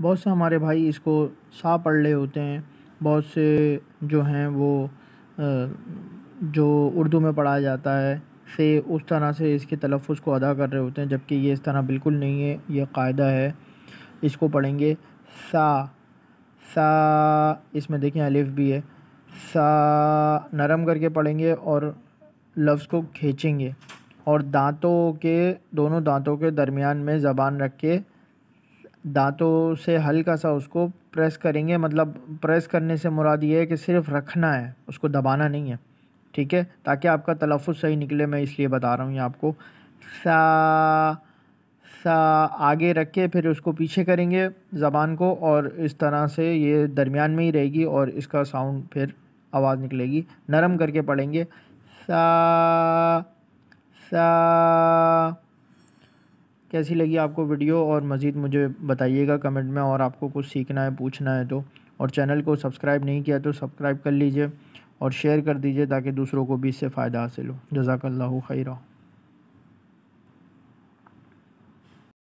बहुत से हमारे भाई इसको सा पढ़ रहे होते हैं बहुत से जो हैं वो जो उर्दू में पढ़ाया जाता है से उस तरह से इसके तलफ़ को अदा कर रहे होते हैं जबकि ये इस तरह बिल्कुल नहीं है ये कायदा है इसको पढ़ेंगे सा सा इसमें देखें अलिफ भी है सा नरम करके पढ़ेंगे और लफ्ज़ को खींचेंगे और दांतों के दोनों दांतों के दरमियान में ज़बान रख के दांतों से हल्का सा उसको प्रेस करेंगे मतलब प्रेस करने से मुराद ये है कि सिर्फ रखना है उसको दबाना नहीं है ठीक है ताकि आपका तलफ़ सही निकले मैं इसलिए बता रहा हूँ ये आपको सा सा आगे रख के फिर उसको पीछे करेंगे ज़बान को और इस तरह से ये दरमियान में ही रहेगी और इसका साउंड फिर आवाज़ निकलेगी नरम करके पढ़ेंगे सा सा कैसी लगी आपको वीडियो और मज़ीद मुझे बताइएगा कमेंट में और आपको कुछ सीखना है पूछना है तो और चैनल को सब्सक्राइब नहीं किया तो सब्सक्राइब कर लीजिए और शेयर कर दीजिए ताकि दूसरों को भी इससे फ़ायदा हासिल हो जजाकल्ला खैरा